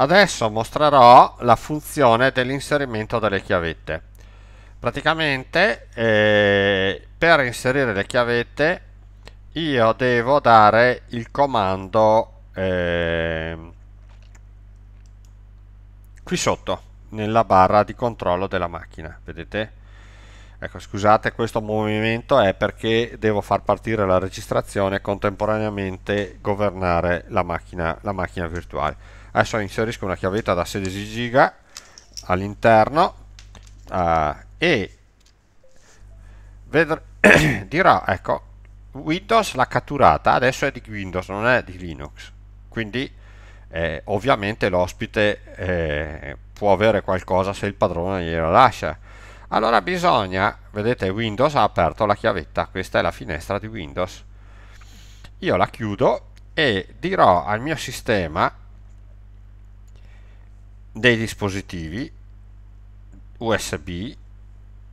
Adesso mostrerò la funzione dell'inserimento delle chiavette. Praticamente eh, per inserire le chiavette io devo dare il comando eh, qui sotto nella barra di controllo della macchina, vedete? Ecco, scusate, questo movimento è perché devo far partire la registrazione e contemporaneamente governare la macchina, la macchina virtuale adesso inserisco una chiavetta da 16 giga all'interno uh, e dirà ecco Windows l'ha catturata adesso è di Windows non è di Linux quindi eh, ovviamente l'ospite eh, può avere qualcosa se il padrone gliela lascia allora bisogna vedete Windows ha aperto la chiavetta questa è la finestra di Windows io la chiudo e dirò al mio sistema dei dispositivi USB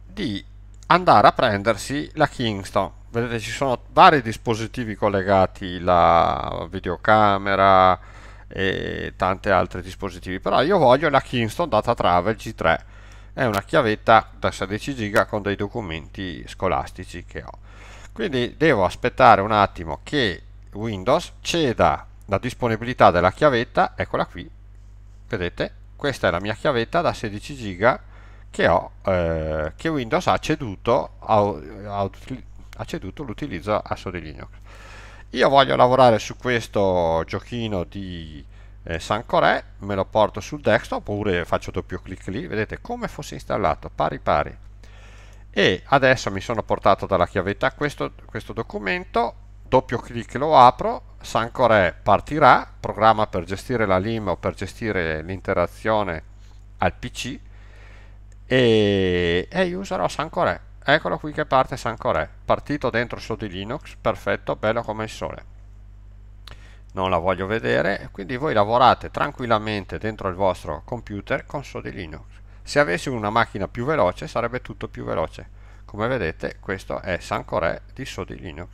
di andare a prendersi la Kingston. Vedete, ci sono vari dispositivi collegati, la videocamera e tanti altri dispositivi, però io voglio la Kingston Data Travel G3. È una chiavetta da 16 giga con dei documenti scolastici che ho. Quindi devo aspettare un attimo che Windows ceda la disponibilità della chiavetta, eccola qui, vedete, questa è la mia chiavetta da 16 giga che, ho, eh, che Windows ha ceduto, ceduto l'utilizzo a Sony Linux io voglio lavorare su questo giochino di eh, Sancorè me lo porto sul desktop oppure faccio doppio clic lì vedete come fosse installato pari pari e adesso mi sono portato dalla chiavetta questo, questo documento doppio clic lo apro Sancore partirà, programma per gestire la LIM o per gestire l'interazione al PC e, e io userò Sancore. Eccolo qui che parte Sancore, partito dentro su di Linux, perfetto, bello come il sole. Non la voglio vedere, quindi voi lavorate tranquillamente dentro il vostro computer con Sodi Linux. Se avessi una macchina più veloce sarebbe tutto più veloce. Come vedete questo è Sancore di Sodi Linux.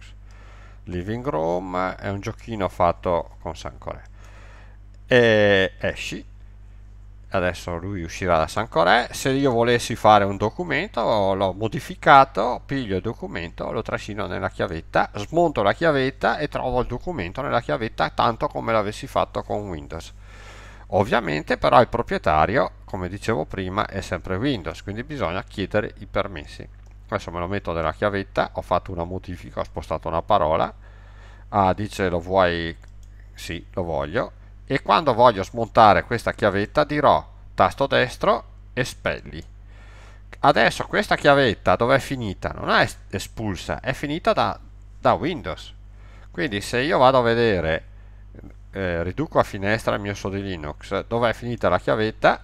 Living Room è un giochino fatto con Sancore e esci adesso lui uscirà da Sancore se io volessi fare un documento l'ho modificato piglio il documento lo trascino nella chiavetta smonto la chiavetta e trovo il documento nella chiavetta tanto come l'avessi fatto con Windows ovviamente però il proprietario come dicevo prima è sempre Windows quindi bisogna chiedere i permessi adesso me lo metto nella chiavetta ho fatto una modifica ho spostato una parola ah, dice lo vuoi sì lo voglio e quando voglio smontare questa chiavetta dirò tasto destro espelli adesso questa chiavetta dove è finita non è espulsa è finita da, da Windows quindi se io vado a vedere eh, riduco a finestra il mio sodo Linux dove è finita la chiavetta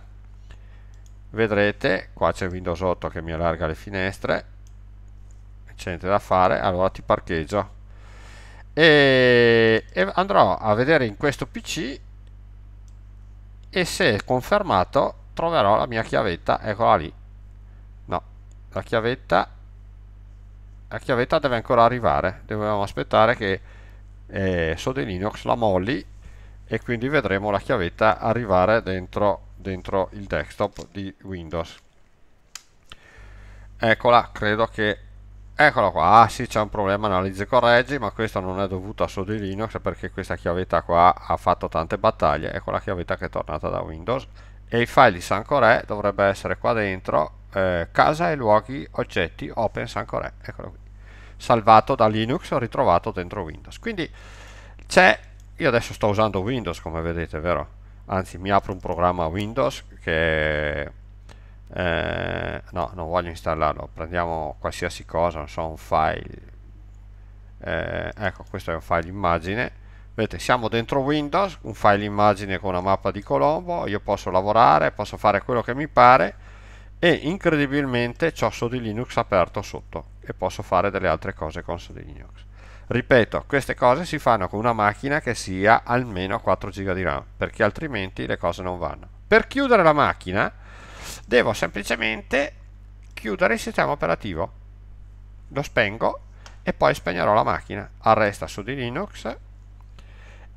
vedrete qua c'è Windows 8 che mi allarga le finestre c'è niente da fare allora ti parcheggio e, e andrò a vedere in questo pc e se è confermato troverò la mia chiavetta eccola lì no la chiavetta la chiavetta deve ancora arrivare dobbiamo aspettare che eh, Sode Linux la molli e quindi vedremo la chiavetta arrivare dentro, dentro il desktop di Windows eccola credo che Eccolo qua, ah, sì c'è un problema, analizzi e correggi, ma questo non è dovuto a solo di Linux perché questa chiavetta qua ha fatto tante battaglie, ecco la chiavetta che è tornata da Windows e i file di Sancoré dovrebbe essere qua dentro, eh, casa e luoghi oggetti open Sancoré, eccolo qui, salvato da Linux, ritrovato dentro Windows. Quindi c'è, io adesso sto usando Windows come vedete, vero? Anzi mi apro un programma Windows che eh, no non voglio installarlo prendiamo qualsiasi cosa non so un file eh, ecco questo è un file immagine vedete siamo dentro windows un file immagine con una mappa di colombo io posso lavorare posso fare quello che mi pare e incredibilmente ho Sodi Linux aperto sotto e posso fare delle altre cose con Sodi Linux ripeto queste cose si fanno con una macchina che sia almeno 4 GB di RAM perché altrimenti le cose non vanno per chiudere la macchina devo semplicemente chiudere il sistema operativo lo spengo e poi spegnerò la macchina arresta su di Linux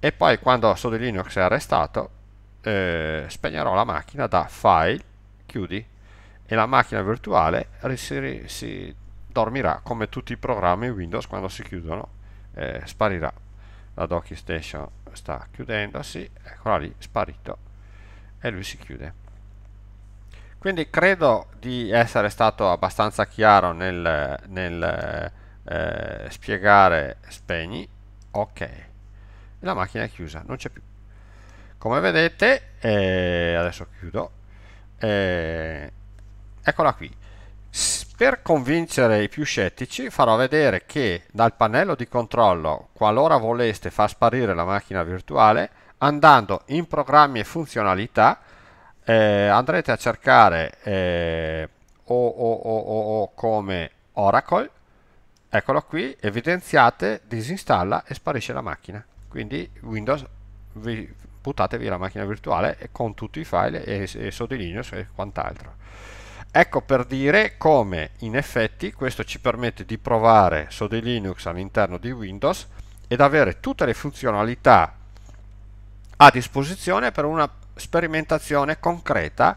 e poi quando su di Linux è arrestato eh, spegnerò la macchina da file chiudi e la macchina virtuale si, si dormirà come tutti i programmi Windows quando si chiudono eh, sparirà la docking station sta chiudendosi eccola lì sparito e lui si chiude quindi credo di essere stato abbastanza chiaro nel, nel eh, spiegare spegni. Ok, la macchina è chiusa, non c'è più. Come vedete, eh, adesso chiudo, eh, eccola qui. Per convincere i più scettici farò vedere che dal pannello di controllo, qualora voleste far sparire la macchina virtuale, andando in programmi e funzionalità, eh, andrete a cercare eh, OOOO come Oracle, eccolo qui, evidenziate, disinstalla e sparisce la macchina. Quindi Windows, vi buttate via la macchina virtuale con tutti i file e, e sotto Linux e quant'altro. Ecco per dire come in effetti questo ci permette di provare Sode Linux all'interno di Windows ed avere tutte le funzionalità a disposizione per una sperimentazione concreta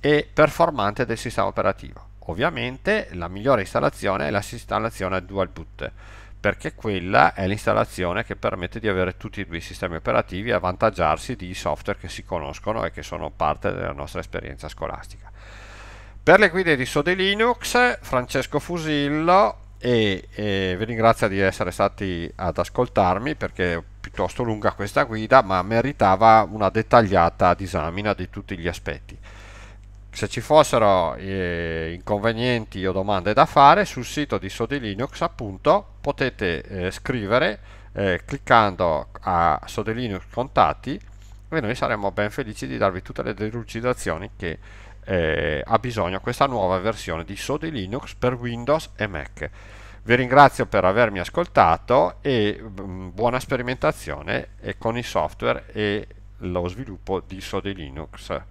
e performante del sistema operativo. Ovviamente la migliore installazione è l'installazione dual boot, perché quella è l'installazione che permette di avere tutti e due i sistemi operativi e avvantaggiarsi di software che si conoscono e che sono parte della nostra esperienza scolastica. Per le guide di Sode Linux, Francesco Fusillo e, e vi ringrazio di essere stati ad ascoltarmi perché ho piuttosto lunga questa guida, ma meritava una dettagliata disamina di tutti gli aspetti. Se ci fossero eh, inconvenienti o domande da fare, sul sito di Sodi Linux appunto potete eh, scrivere eh, cliccando a Sodi Linux contatti e noi saremmo ben felici di darvi tutte le delucidazioni che eh, ha bisogno questa nuova versione di Sodi Linux per Windows e Mac. Vi ringrazio per avermi ascoltato e mm, buona sperimentazione con i software e lo sviluppo di Sode Linux.